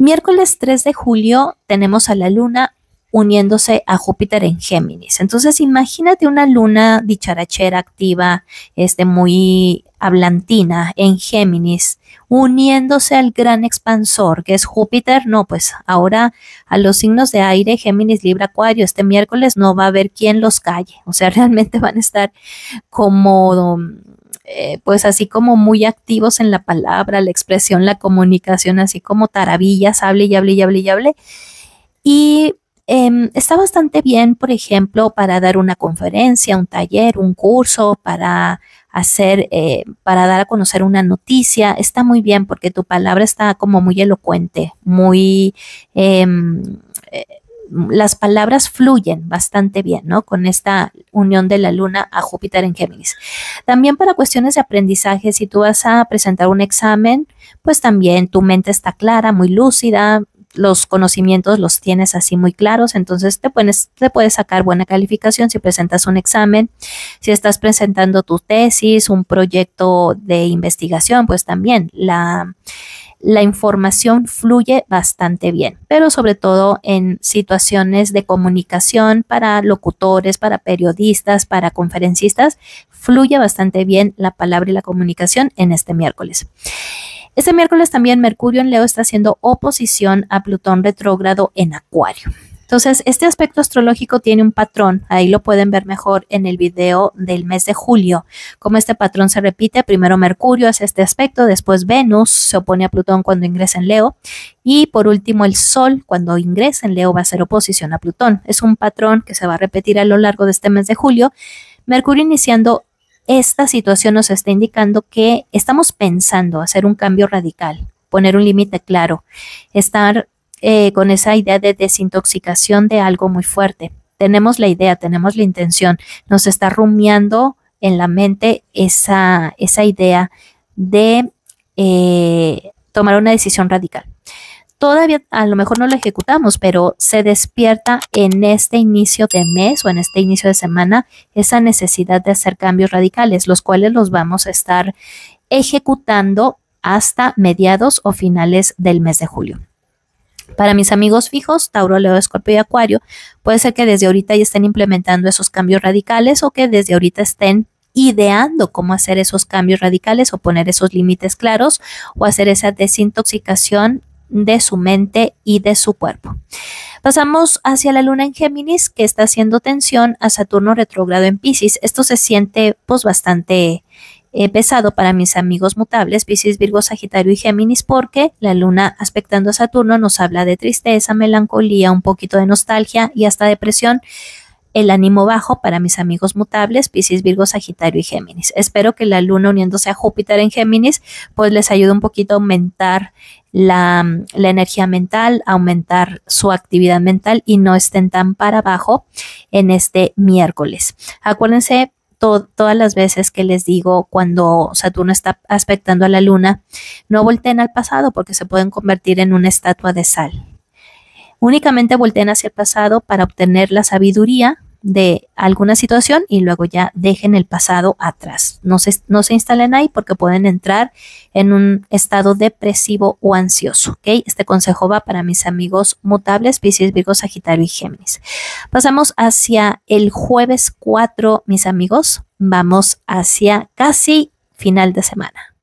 Miércoles 3 de julio tenemos a la luna uniéndose a Júpiter en Géminis. Entonces, imagínate una luna dicharachera, activa, este, muy hablantina en Géminis, uniéndose al gran expansor que es Júpiter. No, pues ahora a los signos de aire, Géminis, Libra, Acuario, este miércoles no va a haber quien los calle. O sea, realmente van a estar como eh, pues así como muy activos en la palabra, la expresión, la comunicación, así como taravillas, hable y hable y hable y hable. Y em, está bastante bien, por ejemplo, para dar una conferencia, un taller, un curso, para hacer, eh, para dar a conocer una noticia. Está muy bien porque tu palabra está como muy elocuente, muy, em, eh, las palabras fluyen bastante bien, ¿no? Con esta unión de la luna a Júpiter en Géminis. También para cuestiones de aprendizaje, si tú vas a presentar un examen, pues también tu mente está clara, muy lúcida, los conocimientos los tienes así muy claros, entonces te puedes, te puedes sacar buena calificación si presentas un examen, si estás presentando tu tesis, un proyecto de investigación, pues también la la información fluye bastante bien, pero sobre todo en situaciones de comunicación para locutores, para periodistas, para conferencistas, fluye bastante bien la palabra y la comunicación en este miércoles. Este miércoles también Mercurio en Leo está haciendo oposición a Plutón retrógrado en Acuario. Entonces, este aspecto astrológico tiene un patrón, ahí lo pueden ver mejor en el video del mes de julio, como este patrón se repite, primero Mercurio hace este aspecto, después Venus se opone a Plutón cuando ingresa en Leo y por último el Sol cuando ingresa en Leo va a hacer oposición a Plutón. Es un patrón que se va a repetir a lo largo de este mes de julio. Mercurio iniciando esta situación nos está indicando que estamos pensando hacer un cambio radical, poner un límite claro, estar eh, con esa idea de desintoxicación de algo muy fuerte. Tenemos la idea, tenemos la intención, nos está rumiando en la mente esa, esa idea de eh, tomar una decisión radical. Todavía a lo mejor no la ejecutamos, pero se despierta en este inicio de mes o en este inicio de semana esa necesidad de hacer cambios radicales, los cuales los vamos a estar ejecutando hasta mediados o finales del mes de julio. Para mis amigos fijos, Tauro, Leo, Escorpio y Acuario, puede ser que desde ahorita ya estén implementando esos cambios radicales o que desde ahorita estén ideando cómo hacer esos cambios radicales o poner esos límites claros o hacer esa desintoxicación de su mente y de su cuerpo. Pasamos hacia la luna en Géminis, que está haciendo tensión a Saturno retrógrado en Pisces. Esto se siente pues bastante He eh, pesado para mis amigos mutables, Pisces, Virgo, Sagitario y Géminis, porque la luna aspectando a Saturno nos habla de tristeza, melancolía, un poquito de nostalgia y hasta depresión el ánimo bajo para mis amigos mutables, Pisces, Virgo, Sagitario y Géminis. Espero que la luna uniéndose a Júpiter en Géminis, pues les ayude un poquito a aumentar la, la energía mental, aumentar su actividad mental y no estén tan para abajo en este miércoles. Acuérdense todas las veces que les digo cuando Saturno está aspectando a la luna, no volteen al pasado porque se pueden convertir en una estatua de sal. Únicamente volteen hacia el pasado para obtener la sabiduría de alguna situación y luego ya dejen el pasado atrás. No se, no se instalen ahí porque pueden entrar en un estado depresivo o ansioso. ¿okay? Este consejo va para mis amigos mutables, Pisces, Virgo, Sagitario y Géminis. Pasamos hacia el jueves 4, mis amigos. Vamos hacia casi final de semana.